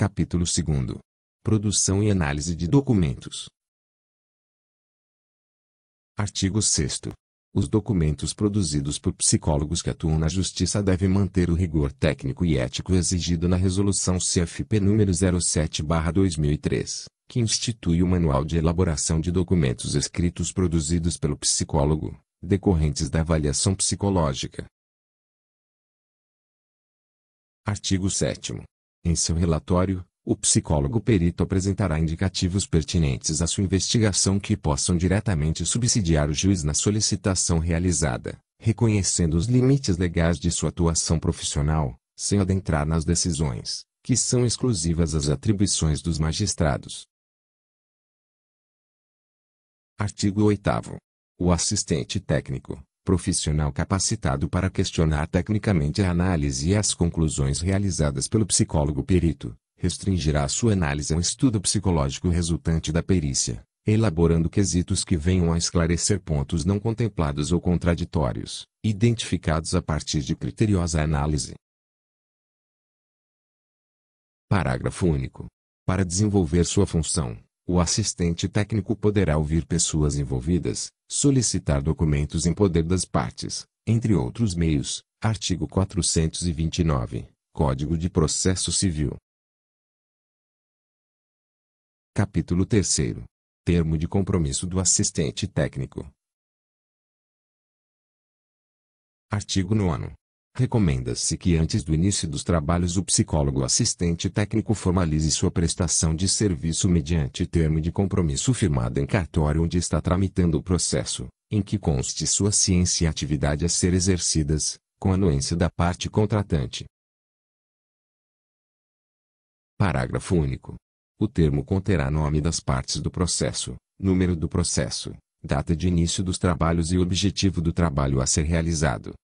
Capítulo 2 Produção e análise de documentos. Artigo 6. Os documentos produzidos por psicólogos que atuam na Justiça devem manter o rigor técnico e ético exigido na Resolução CFP número 07-2003, que institui o Manual de Elaboração de Documentos Escritos Produzidos pelo Psicólogo, decorrentes da avaliação psicológica. Artigo 7. Em seu relatório, o psicólogo perito apresentará indicativos pertinentes à sua investigação que possam diretamente subsidiar o juiz na solicitação realizada, reconhecendo os limites legais de sua atuação profissional, sem adentrar nas decisões, que são exclusivas às atribuições dos magistrados. Artigo 8. O assistente técnico profissional capacitado para questionar tecnicamente a análise e as conclusões realizadas pelo psicólogo perito, restringirá sua análise ao estudo psicológico resultante da perícia, elaborando quesitos que venham a esclarecer pontos não contemplados ou contraditórios, identificados a partir de criteriosa análise. Parágrafo único. Para desenvolver sua função, o assistente técnico poderá ouvir pessoas envolvidas, solicitar documentos em poder das partes, entre outros meios. Artigo 429. Código de Processo Civil. Capítulo 3. Termo de compromisso do assistente técnico. Artigo 9. Recomenda-se que antes do início dos trabalhos o psicólogo assistente técnico formalize sua prestação de serviço mediante termo de compromisso firmado em cartório onde está tramitando o processo, em que conste sua ciência e atividade a ser exercidas, com anuência da parte contratante. Parágrafo único. O termo conterá nome das partes do processo, número do processo, data de início dos trabalhos e objetivo do trabalho a ser realizado.